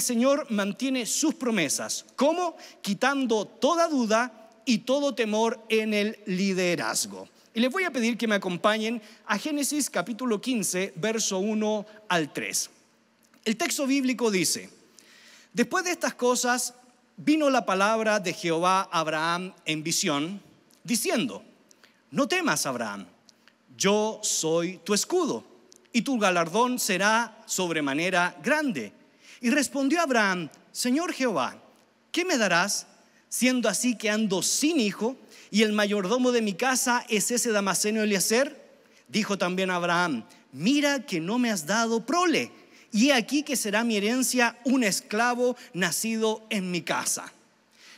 Señor mantiene sus promesas. como Quitando toda duda y todo temor en el liderazgo. Y les voy a pedir que me acompañen a Génesis capítulo 15, verso 1 al 3. El texto bíblico dice, después de estas cosas vino la palabra de Jehová a Abraham en visión, diciendo, no temas, Abraham, yo soy tu escudo y tu galardón será sobremanera grande. Y respondió Abraham, Señor Jehová, ¿qué me darás? Siendo así que ando sin hijo y el mayordomo de mi casa es ese Damaseno Eliezer. Dijo también Abraham, mira que no me has dado prole y aquí que será mi herencia un esclavo nacido en mi casa.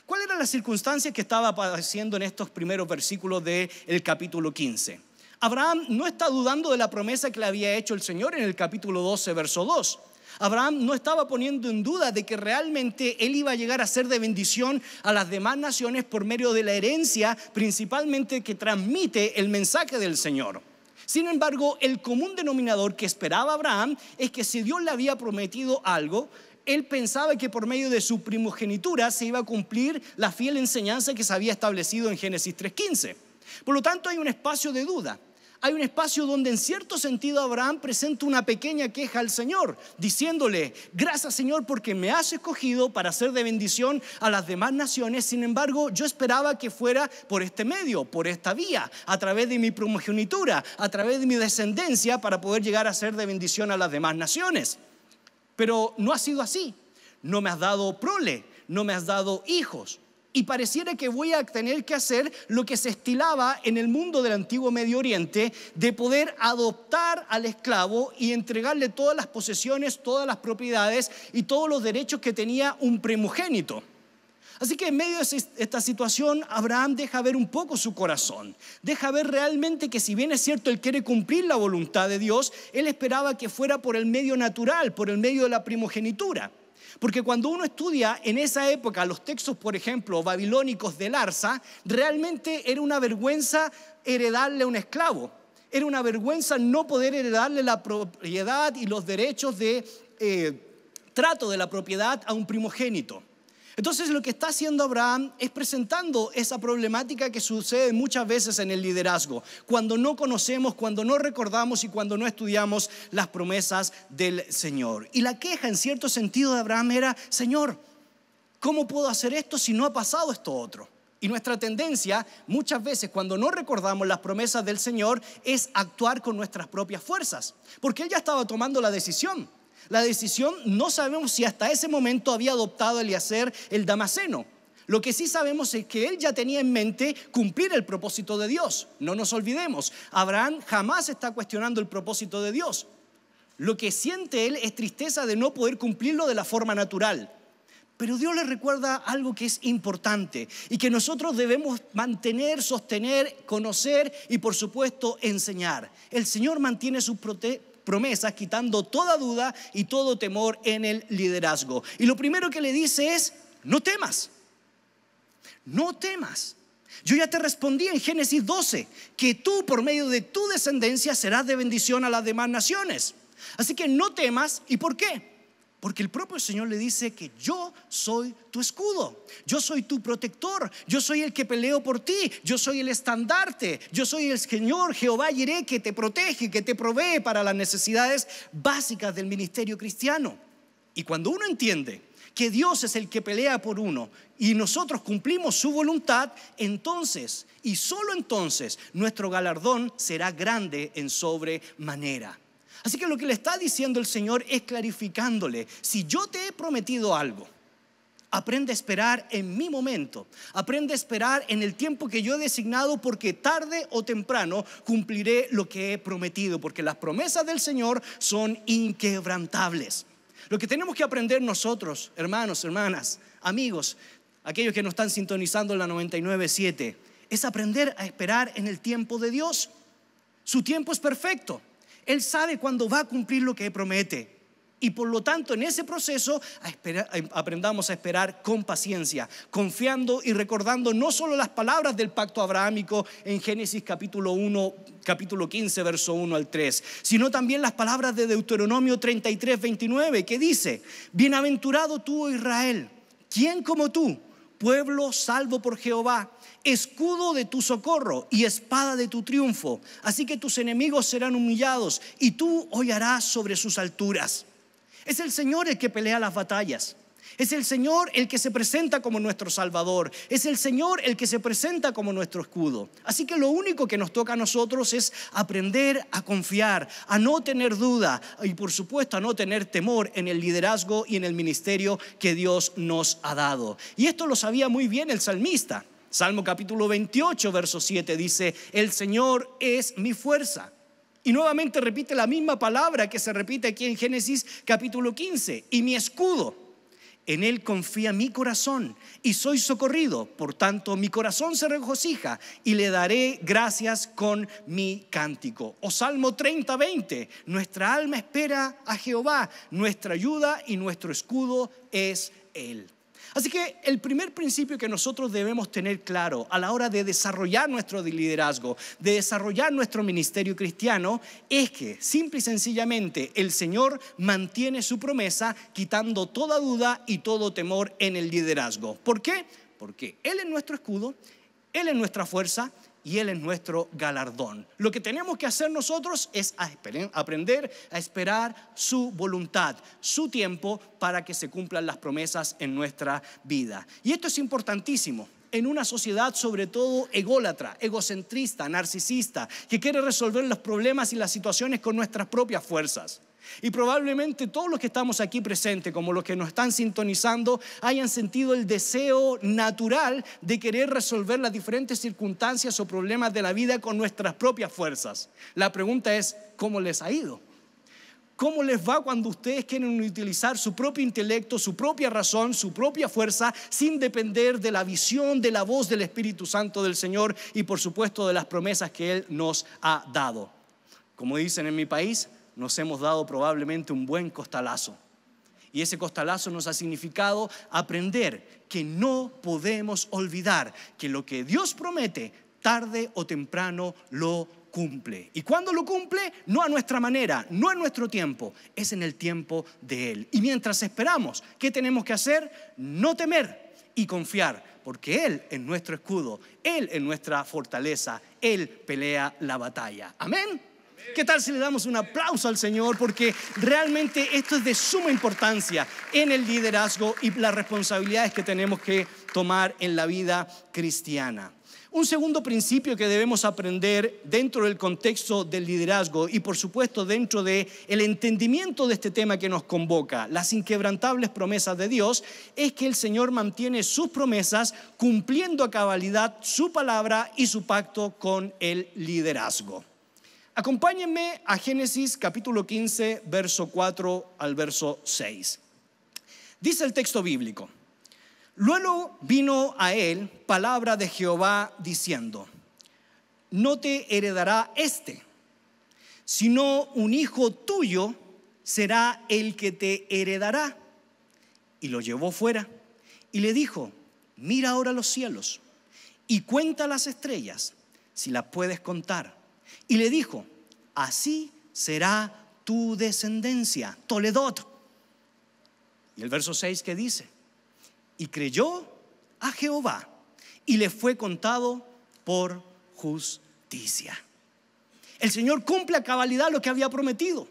¿Cuál era la circunstancia que estaba apareciendo en estos primeros versículos del capítulo 15? Abraham no está dudando de la promesa que le había hecho el Señor en el capítulo 12, verso 2. Abraham no estaba poniendo en duda de que realmente él iba a llegar a ser de bendición a las demás naciones por medio de la herencia principalmente que transmite el mensaje del Señor. Sin embargo, el común denominador que esperaba Abraham es que si Dios le había prometido algo, él pensaba que por medio de su primogenitura se iba a cumplir la fiel enseñanza que se había establecido en Génesis 3.15. Por lo tanto, hay un espacio de duda hay un espacio donde en cierto sentido Abraham presenta una pequeña queja al Señor, diciéndole, gracias Señor porque me has escogido para ser de bendición a las demás naciones, sin embargo yo esperaba que fuera por este medio, por esta vía, a través de mi primogenitura, a través de mi descendencia para poder llegar a ser de bendición a las demás naciones. Pero no ha sido así, no me has dado prole, no me has dado hijos, y pareciera que voy a tener que hacer lo que se estilaba en el mundo del antiguo Medio Oriente, de poder adoptar al esclavo y entregarle todas las posesiones, todas las propiedades y todos los derechos que tenía un primogénito. Así que en medio de esta situación, Abraham deja ver un poco su corazón, deja ver realmente que si bien es cierto, él quiere cumplir la voluntad de Dios, él esperaba que fuera por el medio natural, por el medio de la primogenitura. Porque cuando uno estudia en esa época los textos, por ejemplo, babilónicos de Larsa, realmente era una vergüenza heredarle a un esclavo. Era una vergüenza no poder heredarle la propiedad y los derechos de eh, trato de la propiedad a un primogénito. Entonces lo que está haciendo Abraham es presentando esa problemática que sucede muchas veces en el liderazgo, cuando no conocemos, cuando no recordamos y cuando no estudiamos las promesas del Señor. Y la queja en cierto sentido de Abraham era, Señor, ¿cómo puedo hacer esto si no ha pasado esto otro? Y nuestra tendencia muchas veces cuando no recordamos las promesas del Señor es actuar con nuestras propias fuerzas, porque Él ya estaba tomando la decisión. La decisión no sabemos si hasta ese momento había adoptado el yacer el Damaseno. Lo que sí sabemos es que él ya tenía en mente cumplir el propósito de Dios. No nos olvidemos, Abraham jamás está cuestionando el propósito de Dios. Lo que siente él es tristeza de no poder cumplirlo de la forma natural. Pero Dios le recuerda algo que es importante y que nosotros debemos mantener, sostener, conocer y por supuesto enseñar. El Señor mantiene sus, prote promesas, quitando toda duda y todo temor en el liderazgo. Y lo primero que le dice es, no temas, no temas. Yo ya te respondí en Génesis 12, que tú por medio de tu descendencia serás de bendición a las demás naciones. Así que no temas, ¿y por qué? Porque el propio Señor le dice que yo soy tu escudo, yo soy tu protector, yo soy el que peleo por ti, yo soy el estandarte, yo soy el Señor Jehová iré que te protege, que te provee para las necesidades básicas del ministerio cristiano. Y cuando uno entiende que Dios es el que pelea por uno y nosotros cumplimos su voluntad, entonces y solo entonces nuestro galardón será grande en sobremanera. Así que lo que le está diciendo el Señor es clarificándole, si yo te he prometido algo, aprende a esperar en mi momento, aprende a esperar en el tiempo que yo he designado porque tarde o temprano cumpliré lo que he prometido, porque las promesas del Señor son inquebrantables. Lo que tenemos que aprender nosotros, hermanos, hermanas, amigos, aquellos que nos están sintonizando en la 997, es aprender a esperar en el tiempo de Dios. Su tiempo es perfecto. Él sabe cuándo va a cumplir lo que promete. Y por lo tanto, en ese proceso aprendamos a esperar con paciencia, confiando y recordando no solo las palabras del pacto abrahámico en Génesis capítulo 1, capítulo 15, verso 1 al 3, sino también las palabras de Deuteronomio 33, 29, que dice, Bienaventurado tú, Israel, ¿quién como tú, pueblo salvo por Jehová? escudo de tu socorro y espada de tu triunfo. Así que tus enemigos serán humillados y tú hollarás sobre sus alturas. Es el Señor el que pelea las batallas. Es el Señor el que se presenta como nuestro Salvador. Es el Señor el que se presenta como nuestro escudo. Así que lo único que nos toca a nosotros es aprender a confiar, a no tener duda y por supuesto a no tener temor en el liderazgo y en el ministerio que Dios nos ha dado. Y esto lo sabía muy bien el salmista. Salmo capítulo 28, verso 7 dice, el Señor es mi fuerza. Y nuevamente repite la misma palabra que se repite aquí en Génesis capítulo 15, y mi escudo. En él confía mi corazón y soy socorrido. Por tanto, mi corazón se regocija y le daré gracias con mi cántico. O Salmo 30, 20. Nuestra alma espera a Jehová, nuestra ayuda y nuestro escudo es Él. Así que el primer principio que nosotros debemos tener claro a la hora de desarrollar nuestro liderazgo, de desarrollar nuestro ministerio cristiano, es que simple y sencillamente el Señor mantiene su promesa quitando toda duda y todo temor en el liderazgo. ¿Por qué? Porque Él es nuestro escudo, Él es nuestra fuerza y Él es nuestro galardón. Lo que tenemos que hacer nosotros es aprender a esperar su voluntad, su tiempo, para que se cumplan las promesas en nuestra vida. Y esto es importantísimo. En una sociedad sobre todo ególatra, egocentrista, narcisista, que quiere resolver los problemas y las situaciones con nuestras propias fuerzas. Y probablemente todos los que estamos aquí presentes, como los que nos están sintonizando, hayan sentido el deseo natural de querer resolver las diferentes circunstancias o problemas de la vida con nuestras propias fuerzas. La pregunta es, ¿cómo les ha ido? ¿Cómo les va cuando ustedes quieren utilizar su propio intelecto, su propia razón, su propia fuerza, sin depender de la visión, de la voz del Espíritu Santo del Señor y por supuesto de las promesas que Él nos ha dado? Como dicen en mi país, nos hemos dado probablemente un buen costalazo. Y ese costalazo nos ha significado aprender que no podemos olvidar que lo que Dios promete, tarde o temprano lo cumple. ¿Y cuando lo cumple? No a nuestra manera, no en nuestro tiempo, es en el tiempo de Él. Y mientras esperamos, ¿qué tenemos que hacer? No temer y confiar, porque Él es nuestro escudo, Él es nuestra fortaleza, Él pelea la batalla. Amén. ¿Qué tal si le damos un aplauso al Señor? Porque realmente esto es de suma importancia en el liderazgo y las responsabilidades que tenemos que tomar en la vida cristiana. Un segundo principio que debemos aprender dentro del contexto del liderazgo y por supuesto dentro del el entendimiento de este tema que nos convoca, las inquebrantables promesas de Dios, es que el Señor mantiene sus promesas cumpliendo a cabalidad su palabra y su pacto con el liderazgo. Acompáñenme a Génesis capítulo 15, verso 4 al verso 6. Dice el texto bíblico, luego vino a él palabra de Jehová diciendo, no te heredará este, sino un hijo tuyo será el que te heredará. Y lo llevó fuera y le dijo, mira ahora los cielos y cuenta las estrellas, si las puedes contar y le dijo, así será tu descendencia, Toledot. Y el verso 6 que dice, y creyó a Jehová y le fue contado por justicia. El Señor cumple a cabalidad lo que había prometido.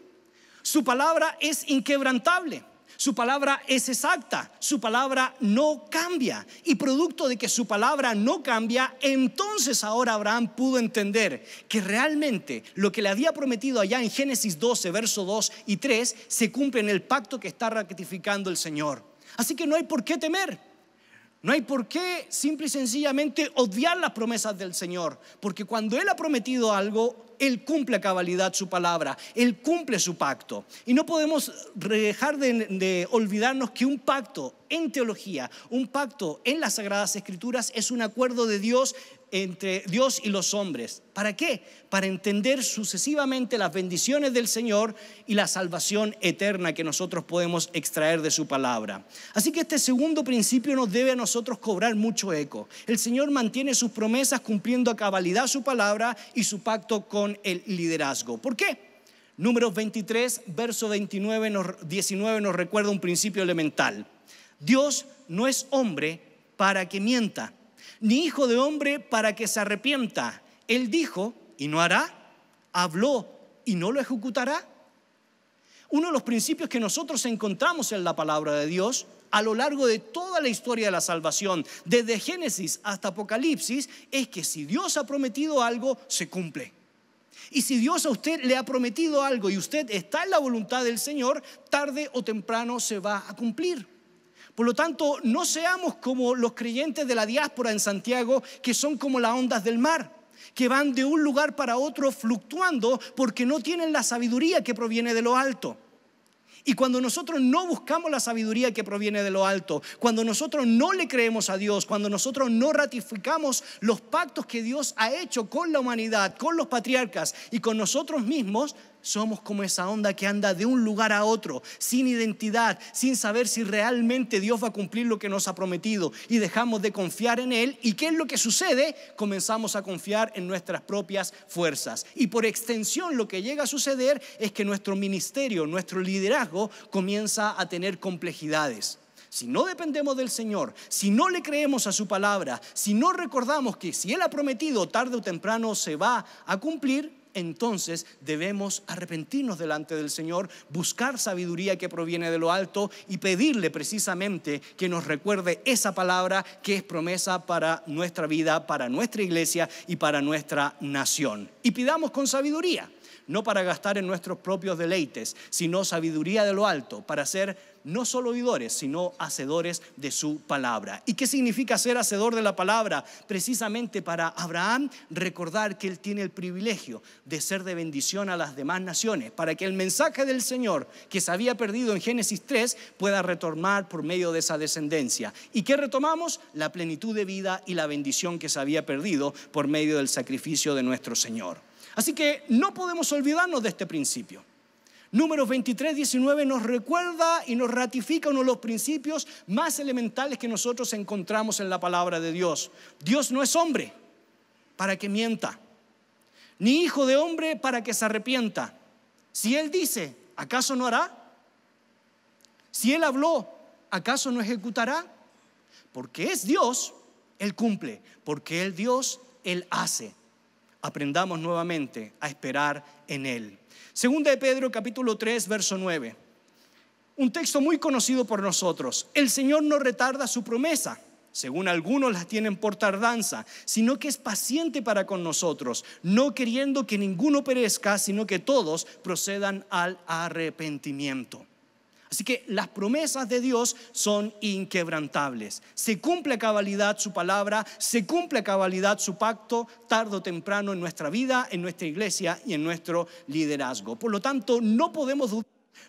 Su palabra es inquebrantable. Su palabra es exacta, su palabra no cambia. Y producto de que su palabra no cambia, entonces ahora Abraham pudo entender que realmente lo que le había prometido allá en Génesis 12, verso 2 y 3, se cumple en el pacto que está ratificando el Señor. Así que no hay por qué temer. No hay por qué simple y sencillamente odiar las promesas del Señor, porque cuando Él ha prometido algo, Él cumple a cabalidad su palabra, Él cumple su pacto. Y no podemos dejar de, de, olvidarnos que un pacto en teología, un pacto en las Sagradas Escrituras es un acuerdo de Dios entre Dios y los hombres. ¿Para qué? Para entender sucesivamente las bendiciones del Señor y la salvación eterna que nosotros podemos extraer de su palabra. Así que este segundo principio nos debe a nosotros cobrar mucho eco. El Señor mantiene sus promesas cumpliendo a cabalidad su palabra y su pacto con el liderazgo. ¿Por qué? Números 23, verso 29, 19 nos recuerda un principio elemental. Dios no es hombre para que mienta ni hijo de hombre para que se arrepienta. Él dijo y no hará, habló y no lo ejecutará. Uno de los principios que nosotros encontramos en la palabra de Dios a lo largo de toda la historia de la salvación, desde Génesis hasta Apocalipsis, es que si Dios ha prometido algo, se cumple. Y si Dios a usted le ha prometido algo y usted está en la voluntad del Señor, tarde o temprano se va a cumplir. Por lo tanto, no seamos como los creyentes de la diáspora en Santiago, que son como las ondas del mar, que van de un lugar para otro fluctuando porque no tienen la sabiduría que proviene de lo alto. Y cuando nosotros no buscamos la sabiduría que proviene de lo alto, cuando nosotros no le creemos a Dios, cuando nosotros no ratificamos los pactos que Dios ha hecho con la humanidad, con los patriarcas y con nosotros mismos, somos como esa onda que anda de un lugar a otro, sin identidad, sin saber si realmente Dios va a cumplir lo que nos ha prometido y dejamos de confiar en Él. ¿Y qué es lo que sucede? Comenzamos a confiar en nuestras propias fuerzas. Y por extensión lo que llega a suceder es que nuestro ministerio, nuestro liderazgo comienza a tener complejidades. Si no dependemos del Señor, si no le creemos a su palabra, si no recordamos que si Él ha prometido tarde o temprano se va a cumplir, entonces debemos arrepentirnos delante del Señor, buscar sabiduría que proviene de lo alto y pedirle precisamente que nos recuerde esa palabra que es promesa para nuestra vida, para nuestra iglesia y para nuestra nación. Y pidamos con sabiduría no para gastar en nuestros propios deleites, sino sabiduría de lo alto, para ser no solo oidores, sino hacedores de su palabra. ¿Y qué significa ser hacedor de la palabra? Precisamente para Abraham recordar que él tiene el privilegio de ser de bendición a las demás naciones, para que el mensaje del Señor que se había perdido en Génesis 3 pueda retomar por medio de esa descendencia. ¿Y qué retomamos? La plenitud de vida y la bendición que se había perdido por medio del sacrificio de nuestro Señor. Así que no podemos olvidarnos de este principio. Números 23, 19 nos recuerda y nos ratifica uno de los principios más elementales que nosotros encontramos en la palabra de Dios. Dios no es hombre para que mienta, ni hijo de hombre para que se arrepienta. Si Él dice, ¿acaso no hará? Si Él habló, ¿acaso no ejecutará? Porque es Dios, Él cumple. Porque Él Dios, Él hace aprendamos nuevamente a esperar en Él. Segunda de Pedro capítulo 3, verso 9. Un texto muy conocido por nosotros. El Señor no retarda su promesa, según algunos la tienen por tardanza, sino que es paciente para con nosotros, no queriendo que ninguno perezca, sino que todos procedan al arrepentimiento. Así que las promesas de Dios son inquebrantables. Se cumple cabalidad su palabra, se cumple cabalidad su pacto, tarde o temprano en nuestra vida, en nuestra iglesia y en nuestro liderazgo. Por lo tanto, no podemos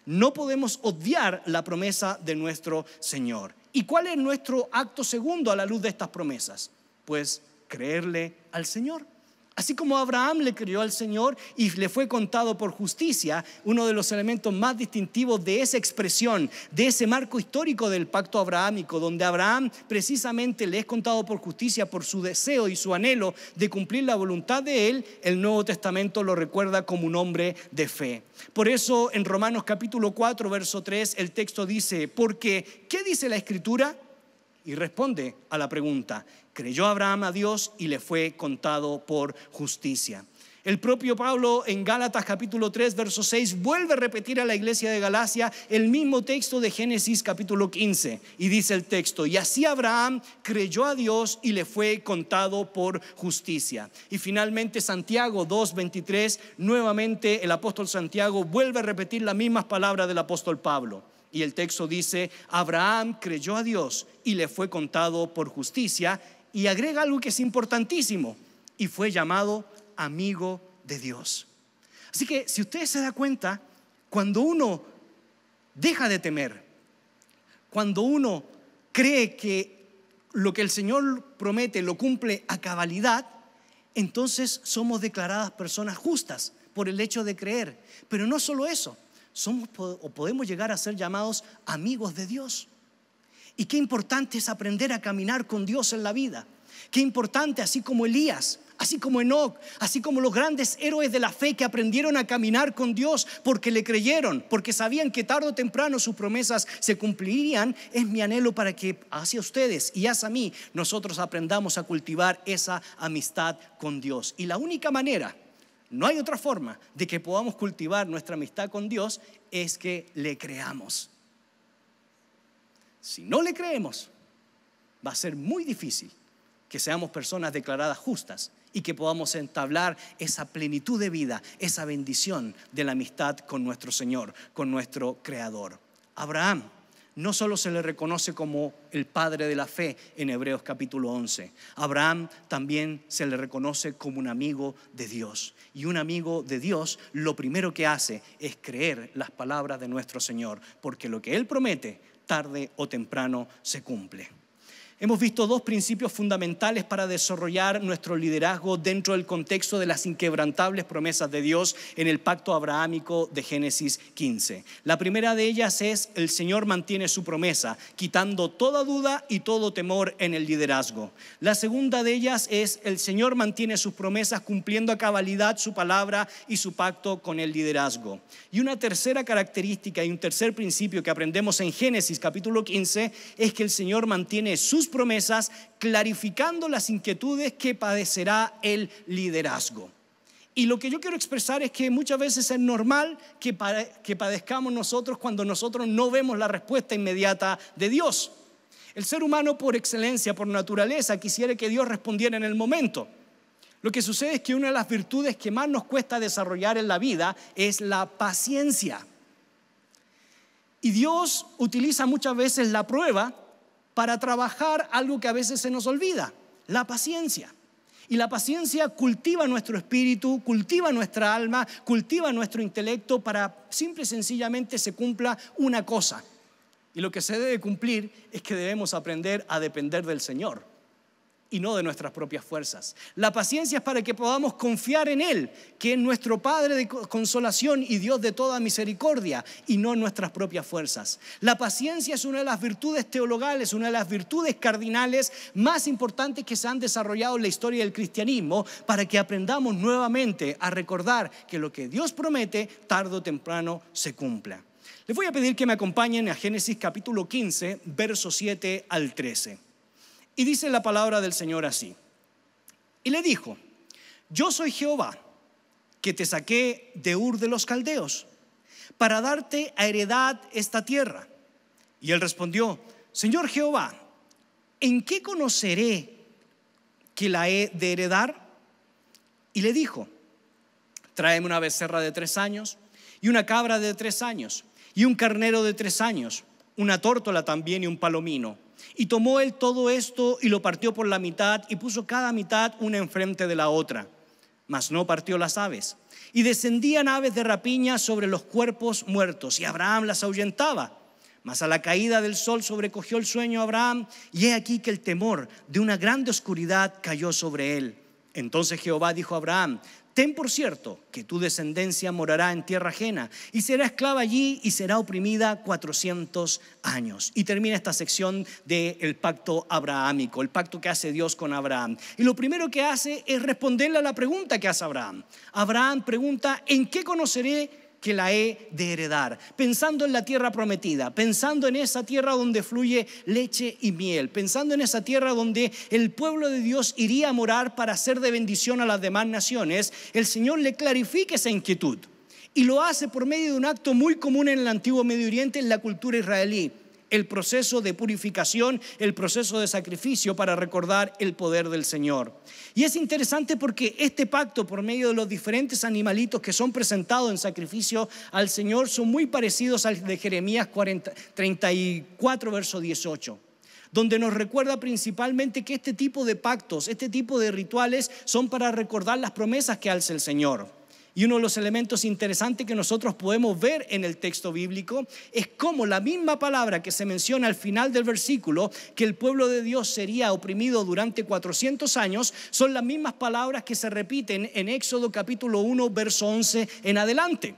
no podemos odiar la promesa de nuestro Señor. ¿Y cuál es nuestro acto segundo a la luz de estas promesas? Pues creerle al Señor. Así como Abraham le creyó al Señor y le fue contado por justicia, uno de los elementos más distintivos de esa expresión, de ese marco histórico del pacto abrahámico, donde Abraham precisamente le es contado por justicia por su deseo y su anhelo de cumplir la voluntad de él, el Nuevo Testamento lo recuerda como un hombre de fe. Por eso en Romanos capítulo 4, verso 3, el texto dice, porque, ¿qué dice la Escritura? Y responde a la pregunta, creyó Abraham a Dios y le fue contado por justicia. El propio Pablo en Gálatas capítulo 3, verso 6 vuelve a repetir a la iglesia de Galacia el mismo texto de Génesis capítulo 15 y dice el texto, y así Abraham creyó a Dios y le fue contado por justicia. Y finalmente Santiago 2, 23, nuevamente el apóstol Santiago vuelve a repetir las mismas palabras del apóstol Pablo. Y el texto dice, Abraham creyó a Dios y le fue contado por justicia. Y agrega algo que es importantísimo, y fue llamado amigo de Dios. Así que si usted se da cuenta, cuando uno deja de temer, cuando uno cree que lo que el Señor promete lo cumple a cabalidad, entonces somos declaradas personas justas por el hecho de creer. Pero no solo eso, somos o podemos llegar a ser llamados amigos de Dios. Y qué importante es aprender a caminar con Dios en la vida. Qué importante, así como Elías, así como Enoch, así como los grandes héroes de la fe que aprendieron a caminar con Dios porque le creyeron, porque sabían que tarde o temprano sus promesas se cumplirían, es mi anhelo para que hacia ustedes y hacia mí nosotros aprendamos a cultivar esa amistad con Dios. Y la única manera no hay otra forma de que podamos cultivar nuestra amistad con Dios es que le creamos. Si no le creemos, va a ser muy difícil que seamos personas declaradas justas y que podamos entablar esa plenitud de vida, esa bendición de la amistad con nuestro Señor, con nuestro Creador. Abraham no solo se le reconoce como el padre de la fe en Hebreos capítulo 11, Abraham también se le reconoce como un amigo de Dios. Y un amigo de Dios lo primero que hace es creer las palabras de nuestro Señor, porque lo que Él promete, tarde o temprano, se cumple. Hemos visto dos principios fundamentales para desarrollar nuestro liderazgo dentro del contexto de las inquebrantables promesas de Dios en el pacto abrahámico de Génesis 15. La primera de ellas es el Señor mantiene su promesa, quitando toda duda y todo temor en el liderazgo. La segunda de ellas es el Señor mantiene sus promesas cumpliendo a cabalidad su palabra y su pacto con el liderazgo. Y una tercera característica y un tercer principio que aprendemos en Génesis capítulo 15 es que el Señor mantiene sus promesas, clarificando las inquietudes que padecerá el liderazgo. Y lo que yo quiero expresar es que muchas veces es normal que, que padezcamos nosotros cuando nosotros no vemos la respuesta inmediata de Dios. El ser humano por excelencia, por naturaleza, quisiera que Dios respondiera en el momento. Lo que sucede es que una de las virtudes que más nos cuesta desarrollar en la vida es la paciencia. Y Dios utiliza muchas veces la prueba para trabajar algo que a veces se nos olvida, la paciencia. Y la paciencia cultiva nuestro espíritu, cultiva nuestra alma, cultiva nuestro intelecto para simple y sencillamente se cumpla una cosa. Y lo que se debe cumplir es que debemos aprender a depender del Señor y no de nuestras propias fuerzas. La paciencia es para que podamos confiar en Él, que es nuestro Padre de consolación y Dios de toda misericordia, y no nuestras propias fuerzas. La paciencia es una de las virtudes teologales, una de las virtudes cardinales más importantes que se han desarrollado en la historia del cristianismo, para que aprendamos nuevamente a recordar que lo que Dios promete, tarde o temprano, se cumpla. Les voy a pedir que me acompañen a Génesis capítulo 15, verso 7 al 13. Y dice la palabra del Señor así. Y le dijo, yo soy Jehová, que te saqué de Ur de los Caldeos, para darte a heredad esta tierra. Y él respondió, Señor Jehová, ¿en qué conoceré que la he de heredar? Y le dijo, tráeme una becerra de tres años y una cabra de tres años y un carnero de tres años, una tórtola también y un palomino y tomó él todo esto y lo partió por la mitad y puso cada mitad una enfrente de la otra, mas no partió las aves. Y descendían aves de rapiña sobre los cuerpos muertos y Abraham las ahuyentaba. Mas a la caída del sol sobrecogió el sueño Abraham y he aquí que el temor de una grande oscuridad cayó sobre él. Entonces Jehová dijo a Abraham, Ten por cierto que tu descendencia morará en tierra ajena y será esclava allí y será oprimida 400 años. Y termina esta sección del pacto abrahámico, el pacto que hace Dios con Abraham. Y lo primero que hace es responderle a la pregunta que hace Abraham. Abraham pregunta, ¿en qué conoceré? que la he de heredar, pensando en la tierra prometida, pensando en esa tierra donde fluye leche y miel, pensando en esa tierra donde el pueblo de Dios iría a morar para ser de bendición a las demás naciones, el Señor le clarifica esa inquietud y lo hace por medio de un acto muy común en el antiguo Medio Oriente, en la cultura israelí el proceso de purificación, el proceso de sacrificio para recordar el poder del Señor. Y es interesante porque este pacto por medio de los diferentes animalitos que son presentados en sacrificio al Señor son muy parecidos al de Jeremías 34, verso 18 donde nos recuerda principalmente que este tipo de pactos, este tipo de rituales son para recordar las promesas que alza el Señor. Y uno de los elementos interesantes que nosotros podemos ver en el texto bíblico es cómo la misma palabra que se menciona al final del versículo, que el pueblo de Dios sería oprimido durante 400 años, son las mismas palabras que se repiten en Éxodo capítulo 1, verso 11 en adelante.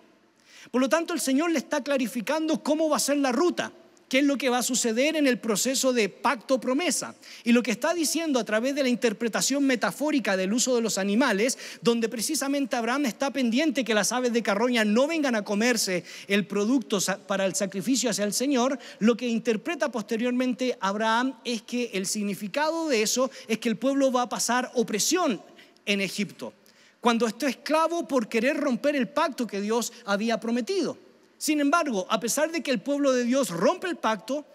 Por lo tanto, el Señor le está clarificando cómo va a ser la ruta qué es lo que va a suceder en el proceso de pacto promesa. Y lo que está diciendo a través de la interpretación metafórica del uso de los animales, donde precisamente Abraham está pendiente que las aves de carroña no vengan a comerse el producto para el sacrificio hacia el Señor, lo que interpreta posteriormente Abraham es que el significado de eso es que el pueblo va a pasar opresión en Egipto, cuando está esclavo por querer romper el pacto que Dios había prometido. Sin embargo, a pesar de que el pueblo de Dios rompe el pacto,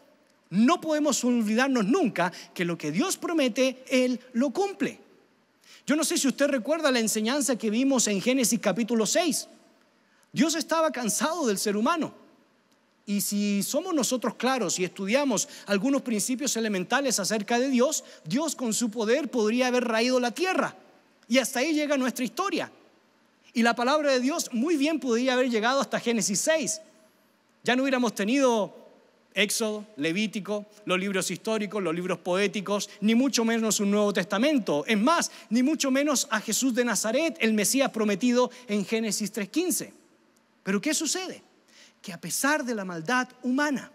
no podemos olvidarnos nunca que lo que Dios promete, Él lo cumple. Yo no sé si usted recuerda la enseñanza que vimos en Génesis capítulo 6. Dios estaba cansado del ser humano. Y si somos nosotros claros y estudiamos algunos principios elementales acerca de Dios, Dios con su poder podría haber raído la tierra. Y hasta ahí llega nuestra historia. Y la palabra de Dios muy bien podría haber llegado hasta Génesis 6. Ya no hubiéramos tenido Éxodo, Levítico, los libros históricos, los libros poéticos, ni mucho menos un Nuevo Testamento. Es más, ni mucho menos a Jesús de Nazaret, el Mesías prometido en Génesis 3.15. Pero ¿qué sucede? Que a pesar de la maldad humana,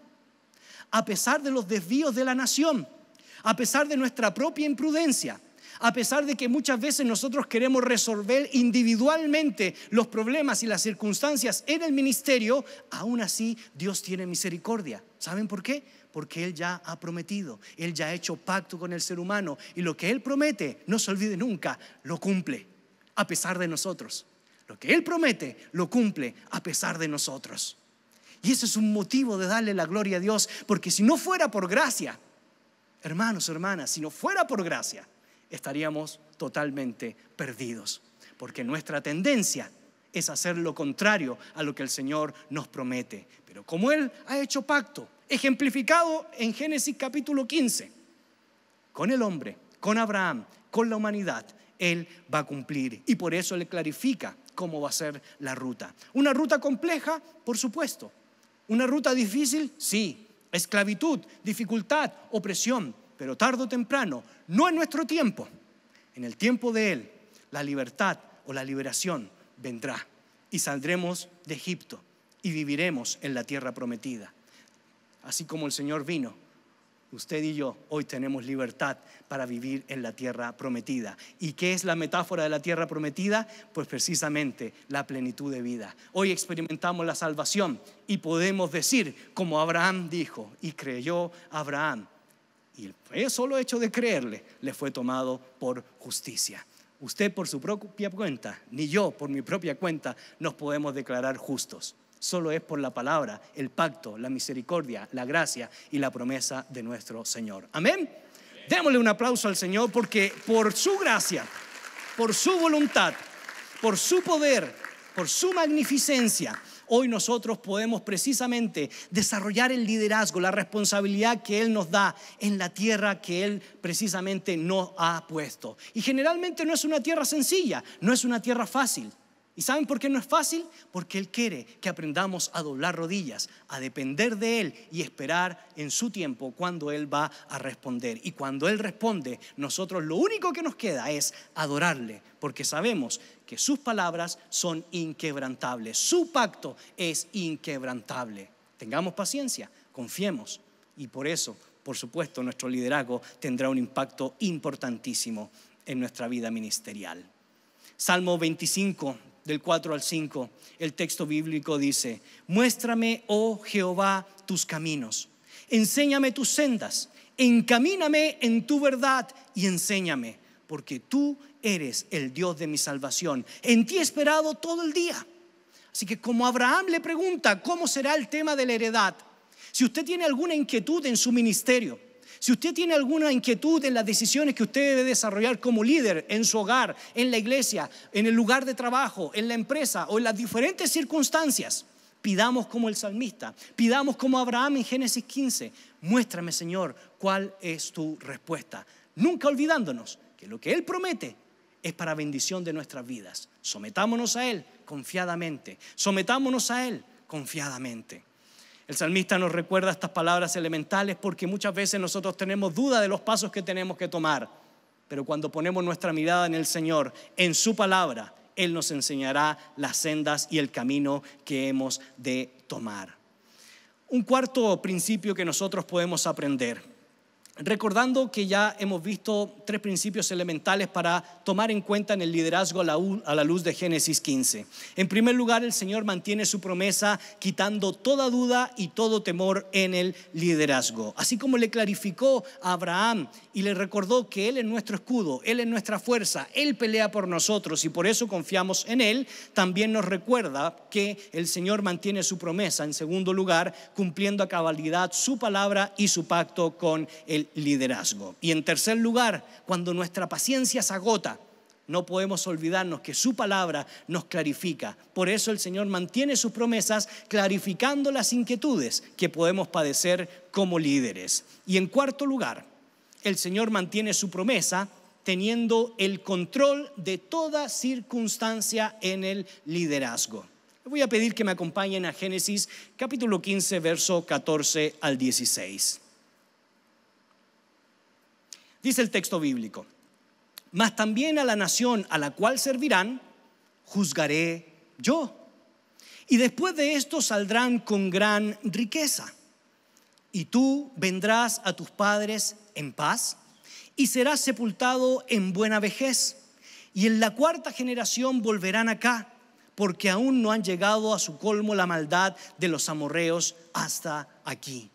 a pesar de los desvíos de la nación, a pesar de nuestra propia imprudencia, a pesar de que muchas veces nosotros queremos resolver individualmente los problemas y las circunstancias en el ministerio, aún así Dios tiene misericordia. ¿Saben por qué? Porque Él ya ha prometido, Él ya ha hecho pacto con el ser humano y lo que Él promete, no se olvide nunca, lo cumple, a pesar de nosotros. Lo que Él promete, lo cumple, a pesar de nosotros. Y ese es un motivo de darle la gloria a Dios, porque si no fuera por gracia, hermanos, hermanas, si no fuera por gracia, estaríamos totalmente perdidos, porque nuestra tendencia es hacer lo contrario a lo que el Señor nos promete. Pero como Él ha hecho pacto, ejemplificado en Génesis capítulo 15, con el hombre, con Abraham, con la humanidad, Él va a cumplir. Y por eso le clarifica cómo va a ser la ruta. Una ruta compleja, por supuesto. Una ruta difícil, sí. Esclavitud, dificultad, opresión. Pero tarde o temprano no en nuestro tiempo, en el tiempo de Él, la libertad o la liberación vendrá y saldremos de Egipto y viviremos en la tierra prometida. Así como el Señor vino, usted y yo hoy tenemos libertad para vivir en la tierra prometida. ¿Y qué es la metáfora de la tierra prometida? Pues precisamente la plenitud de vida. Hoy experimentamos la salvación y podemos decir, como Abraham dijo, y creyó Abraham y el solo hecho de creerle le fue tomado por justicia. Usted por su propia cuenta, ni yo por mi propia cuenta, nos podemos declarar justos. Solo es por la palabra, el pacto, la misericordia, la gracia y la promesa de nuestro Señor. Amén. Démosle un aplauso al Señor porque por su gracia, por su voluntad, por su poder, por su magnificencia, hoy nosotros podemos precisamente desarrollar el liderazgo, la responsabilidad que Él nos da en la tierra que Él precisamente nos ha puesto. Y generalmente no es una tierra sencilla, no es una tierra fácil. ¿Y saben por qué no es fácil? Porque Él quiere que aprendamos a doblar rodillas, a depender de Él y esperar en su tiempo cuando Él va a responder. Y cuando Él responde, nosotros lo único que nos queda es adorarle, porque sabemos que sus palabras son inquebrantables, su pacto es inquebrantable. Tengamos paciencia, confiemos. Y por eso, por supuesto, nuestro liderazgo tendrá un impacto importantísimo en nuestra vida ministerial. Salmo 25 del 4 al 5, el texto bíblico dice, muéstrame, oh Jehová, tus caminos, enséñame tus sendas, encamíname en tu verdad y enséñame, porque tú eres el Dios de mi salvación. En ti he esperado todo el día. Así que como Abraham le pregunta, ¿cómo será el tema de la heredad? Si usted tiene alguna inquietud en su ministerio, si usted tiene alguna inquietud en las decisiones que usted debe desarrollar como líder en su hogar, en la iglesia, en el lugar de trabajo, en la empresa o en las diferentes circunstancias, pidamos como el salmista, pidamos como Abraham en Génesis 15, muéstrame Señor cuál es tu respuesta, nunca olvidándonos que lo que Él promete es para bendición de nuestras vidas. Sometámonos a Él confiadamente, sometámonos a Él confiadamente. El salmista nos recuerda estas palabras elementales porque muchas veces nosotros tenemos duda de los pasos que tenemos que tomar, pero cuando ponemos nuestra mirada en el Señor, en su palabra, Él nos enseñará las sendas y el camino que hemos de tomar. Un cuarto principio que nosotros podemos aprender Recordando que ya hemos visto tres principios elementales para tomar en cuenta en el liderazgo a la, luz de Génesis 15. En primer lugar, el Señor mantiene su promesa quitando toda duda y todo temor en el liderazgo. Así como le clarificó a Abraham y le recordó que Él es nuestro escudo, Él es nuestra fuerza, Él pelea por nosotros y por eso confiamos en Él, también nos recuerda que el Señor mantiene su promesa. En segundo lugar, cumpliendo a cabalidad su palabra y su pacto con el liderazgo. Y en tercer lugar, cuando nuestra paciencia se agota, no podemos olvidarnos que su palabra nos clarifica. Por eso el Señor mantiene sus promesas clarificando las inquietudes que podemos padecer como líderes. Y en cuarto lugar, el Señor mantiene su promesa teniendo el control de toda circunstancia en el liderazgo. voy a pedir que me acompañen a Génesis capítulo 15, verso 14 al 16. Dice el texto bíblico, mas también a la nación a la cual servirán, juzgaré yo. Y después de esto saldrán con gran riqueza. Y tú vendrás a tus padres en paz y serás sepultado en buena vejez. Y en la cuarta generación volverán acá, porque aún no han llegado a su colmo la maldad de los amorreos hasta aquí.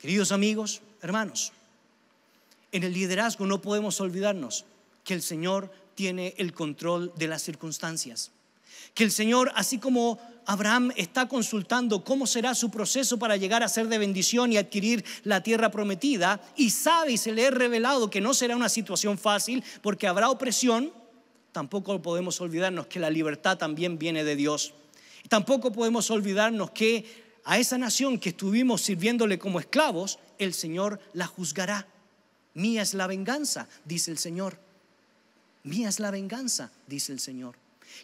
Queridos amigos, hermanos, en el liderazgo no podemos olvidarnos que el Señor tiene el control de las circunstancias. Que el Señor, así como Abraham está consultando cómo será su proceso para llegar a ser de bendición y adquirir la tierra prometida, y sabe y se le ha revelado que no será una situación fácil porque habrá opresión, tampoco podemos olvidarnos que la libertad también viene de Dios. Tampoco podemos olvidarnos que a esa nación que estuvimos sirviéndole como esclavos, el Señor la juzgará. Mía es la venganza, dice el Señor. Mía es la venganza, dice el Señor.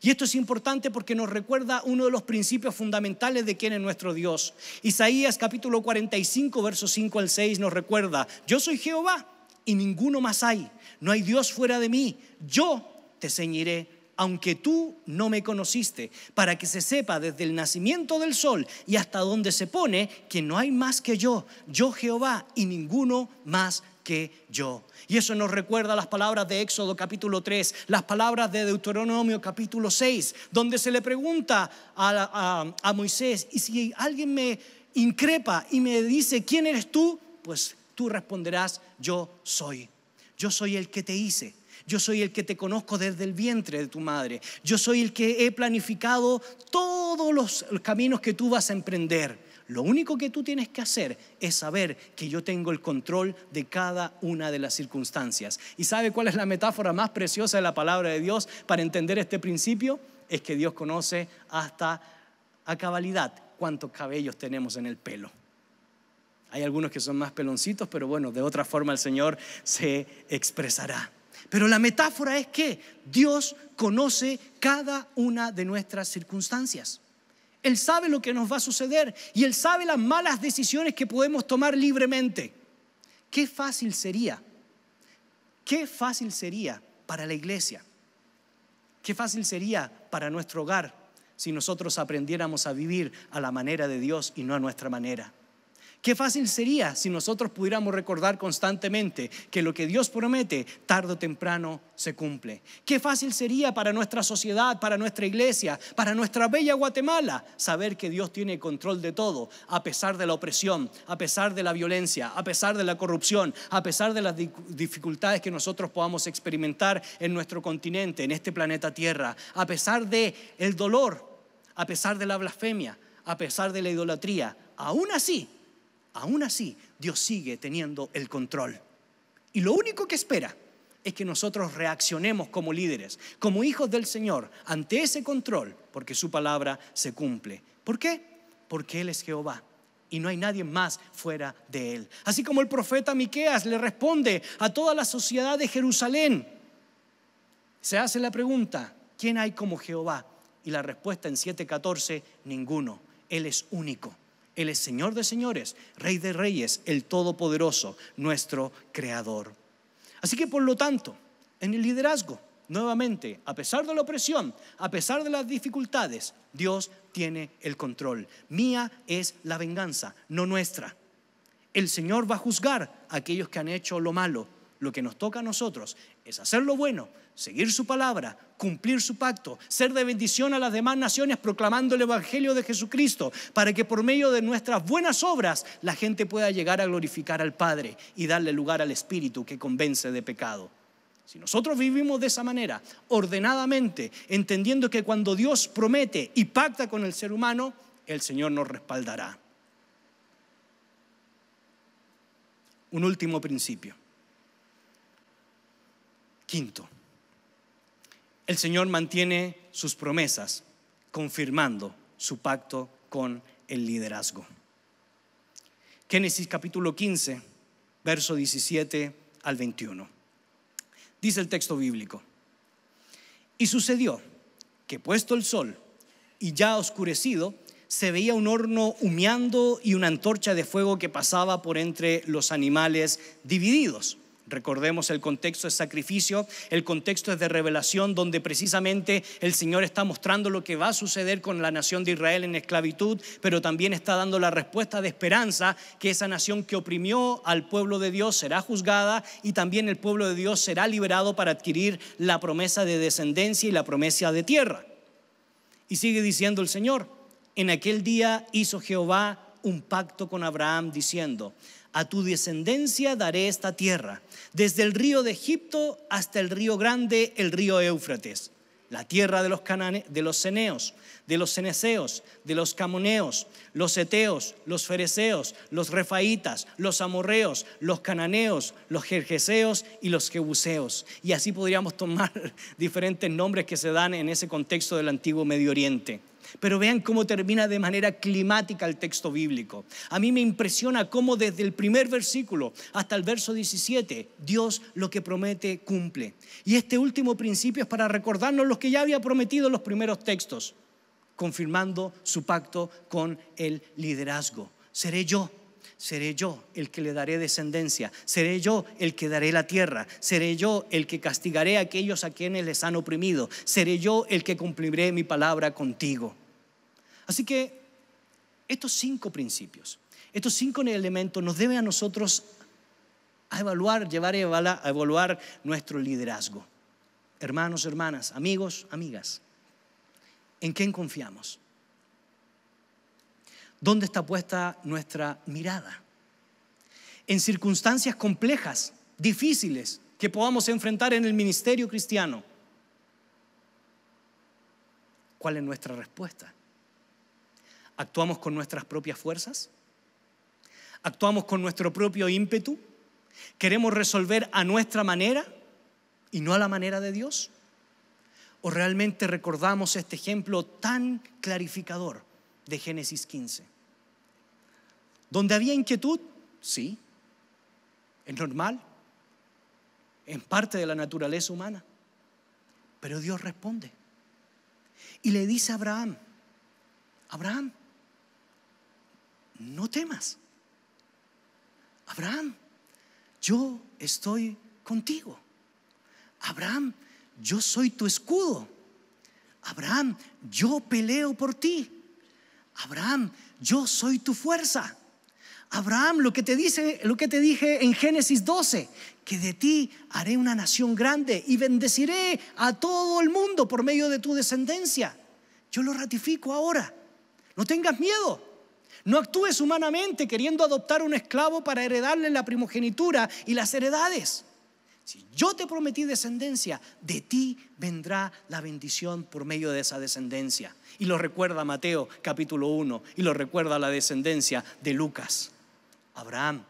Y esto es importante porque nos recuerda uno de los principios fundamentales de quién es nuestro Dios. Isaías capítulo 45, versos 5 al 6 nos recuerda, yo soy Jehová y ninguno más hay, no hay Dios fuera de mí, yo te ceñiré, aunque tú no me conociste, para que se sepa desde el nacimiento del sol y hasta donde se pone que no hay más que yo, yo Jehová y ninguno más que yo. Y eso nos recuerda las palabras de Éxodo capítulo 3, las palabras de Deuteronomio capítulo 6, donde se le pregunta a, a, a Moisés, y si alguien me increpa y me dice, ¿quién eres tú? Pues tú responderás, yo soy. Yo soy el que te hice. Yo soy el que te conozco desde el vientre de tu madre. Yo soy el que he planificado todos los caminos que tú vas a emprender. Lo único que tú tienes que hacer es saber que yo tengo el control de cada una de las circunstancias. ¿Y sabe cuál es la metáfora más preciosa de la palabra de Dios para entender este principio? Es que Dios conoce hasta a cabalidad cuántos cabellos tenemos en el pelo. Hay algunos que son más peloncitos, pero bueno, de otra forma el Señor se expresará. Pero la metáfora es que Dios conoce cada una de nuestras circunstancias. Él sabe lo que nos va a suceder y Él sabe las malas decisiones que podemos tomar libremente. Qué fácil sería, qué fácil sería para la iglesia, qué fácil sería para nuestro hogar si nosotros aprendiéramos a vivir a la manera de Dios y no a nuestra manera. Qué fácil sería si nosotros pudiéramos recordar constantemente que lo que Dios promete tarde o temprano se cumple. Qué fácil sería para nuestra sociedad, para nuestra iglesia, para nuestra bella Guatemala, saber que Dios tiene control de todo, a pesar de la opresión, a pesar de la violencia, a pesar de la corrupción, a pesar de las dificultades que nosotros podamos experimentar en nuestro continente, en este planeta Tierra, a pesar de el dolor, a pesar de la blasfemia, a pesar de la idolatría. Aún así, aún así Dios sigue teniendo el control. Y lo único que espera es que nosotros reaccionemos como líderes, como hijos del Señor, ante ese control, porque su palabra se cumple. ¿Por qué? Porque Él es Jehová y no hay nadie más fuera de él. Así como el profeta Miqueas le responde a toda la sociedad de Jerusalén. Se hace la pregunta, ¿quién hay como Jehová? Y la respuesta en 7:14, ninguno. Él es único. Él es Señor de señores, Rey de reyes, el Todopoderoso, nuestro Creador. Así que por lo tanto, en el liderazgo, nuevamente, a pesar de la opresión, a pesar de las dificultades, Dios tiene el control. Mía es la venganza, no nuestra. El Señor va a juzgar a aquellos que han hecho lo malo, lo que nos toca a nosotros es hacer lo bueno, seguir su palabra, cumplir su pacto, ser de bendición a las demás naciones proclamando el Evangelio de Jesucristo, para que por medio de nuestras buenas obras la gente pueda llegar a glorificar al Padre y darle lugar al Espíritu que convence de pecado. Si nosotros vivimos de esa manera, ordenadamente, entendiendo que cuando Dios promete y pacta con el ser humano, el Señor nos respaldará. Un último principio. Quinto, el Señor mantiene sus promesas, confirmando su pacto con el liderazgo. Génesis capítulo 15, verso 17 al 21. Dice el texto bíblico, y sucedió que puesto el sol y ya oscurecido, se veía un horno humeando y una antorcha de fuego que pasaba por entre los animales divididos. Recordemos el contexto de sacrificio, el contexto es de revelación, donde precisamente el Señor está mostrando lo que va a suceder con la nación de Israel en esclavitud, pero también está dando la respuesta de esperanza que esa nación que oprimió al pueblo de Dios será juzgada y también el pueblo de Dios será liberado para adquirir la promesa de descendencia y la promesa de tierra. Y sigue diciendo el Señor, en aquel día hizo Jehová un pacto con Abraham diciendo, a tu descendencia daré esta tierra, desde el río de Egipto hasta el río grande, el río Éufrates, la tierra de los, de los ceneos, de los ceneseos, de los camoneos, los eteos, los fereceos, los refaitas, los amorreos, los cananeos, los jerjeseos y los jebuseos. Y así podríamos tomar diferentes nombres que se dan en ese contexto del antiguo Medio Oriente. Pero vean cómo termina de manera climática el texto bíblico. A mí me impresiona cómo desde el primer versículo hasta el verso 17, Dios lo que promete cumple. Y este último principio es para recordarnos los que ya había prometido en los primeros textos, confirmando su pacto con el liderazgo. Seré yo seré yo el que le daré descendencia, seré yo el que daré la tierra, seré yo el que castigaré a aquellos a quienes les han oprimido, seré yo el que cumpliré mi palabra contigo. Así que estos cinco principios, estos cinco elementos nos deben a nosotros a evaluar, llevar a evaluar, a evaluar nuestro liderazgo. Hermanos, hermanas, amigos, amigas, ¿en quién confiamos? ¿Dónde está puesta nuestra mirada? En circunstancias complejas, difíciles, que podamos enfrentar en el ministerio cristiano. ¿Cuál es nuestra respuesta? ¿Actuamos con nuestras propias fuerzas? ¿Actuamos con nuestro propio ímpetu? ¿Queremos resolver a nuestra manera y no a la manera de Dios? ¿O realmente recordamos este ejemplo tan clarificador de Génesis 15. ¿Donde había inquietud? Sí. Es normal. En parte de la naturaleza humana. Pero Dios responde. Y le dice a Abraham, Abraham, no temas. Abraham, yo estoy contigo. Abraham, yo soy tu escudo. Abraham, yo peleo por ti. Abraham, yo soy tu fuerza. Abraham, lo que te dice, lo que te dije en Génesis 12, que de ti haré una nación grande y bendeciré a todo el mundo por medio de tu descendencia. Yo lo ratifico ahora. No tengas miedo. No actúes humanamente queriendo adoptar un esclavo para heredarle la primogenitura y las heredades. Si yo te prometí descendencia, de ti vendrá la bendición por medio de esa descendencia. Y lo recuerda Mateo capítulo 1 y lo recuerda la descendencia de Lucas. Abraham,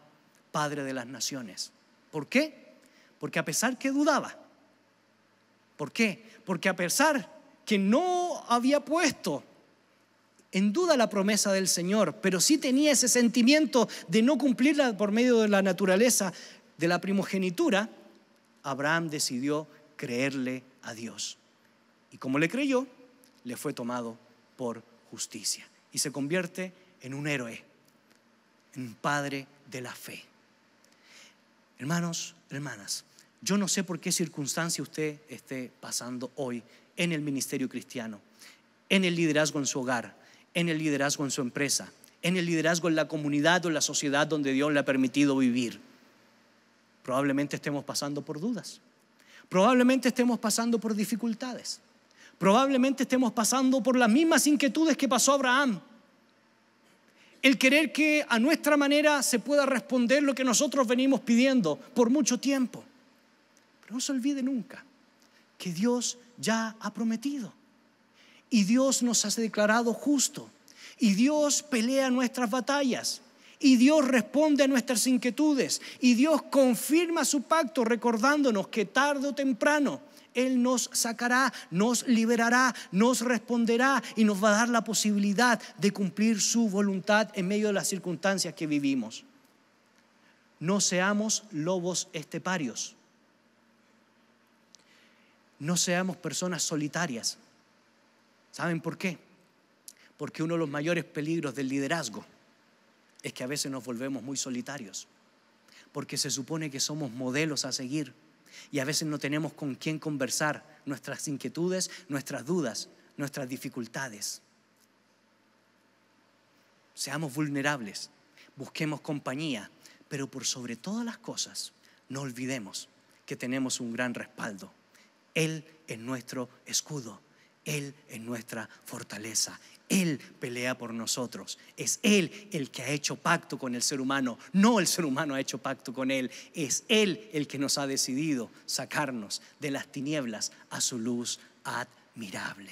padre de las naciones. ¿Por qué? Porque a pesar que dudaba. ¿Por qué? Porque a pesar que no había puesto en duda la promesa del Señor, pero sí tenía ese sentimiento de no cumplirla por medio de la naturaleza de la primogenitura, Abraham decidió creerle a Dios. Y como le creyó, le fue tomado por justicia. Y se convierte en un héroe, en padre de la fe. Hermanos, hermanas, yo no sé por qué circunstancia usted esté pasando hoy en el ministerio cristiano, en el liderazgo en su hogar, en el liderazgo en su empresa, en el liderazgo en la comunidad o en la sociedad donde Dios le ha permitido vivir. Probablemente estemos pasando por dudas. Probablemente estemos pasando por dificultades. Probablemente estemos pasando por las mismas inquietudes que pasó Abraham. El querer que a nuestra manera se pueda responder lo que nosotros venimos pidiendo por mucho tiempo. Pero no se olvide nunca que Dios ya ha prometido. Y Dios nos ha declarado justo. Y Dios pelea nuestras batallas. Y Dios responde a nuestras inquietudes. Y Dios confirma su pacto recordándonos que tarde o temprano Él nos sacará, nos liberará, nos responderá y nos va a dar la posibilidad de cumplir su voluntad en medio de las circunstancias que vivimos. No seamos lobos esteparios. No seamos personas solitarias. ¿Saben por qué? Porque uno de los mayores peligros del liderazgo es que a veces nos volvemos muy solitarios, porque se supone que somos modelos a seguir y a veces no tenemos con quién conversar nuestras inquietudes, nuestras dudas, nuestras dificultades. Seamos vulnerables, busquemos compañía, pero por sobre todas las cosas, no olvidemos que tenemos un gran respaldo. Él es nuestro escudo, Él es nuestra fortaleza, él pelea por nosotros. Es Él el que ha hecho pacto con el ser humano. No el ser humano ha hecho pacto con Él. Es Él el que nos ha decidido sacarnos de las tinieblas a su luz admirable.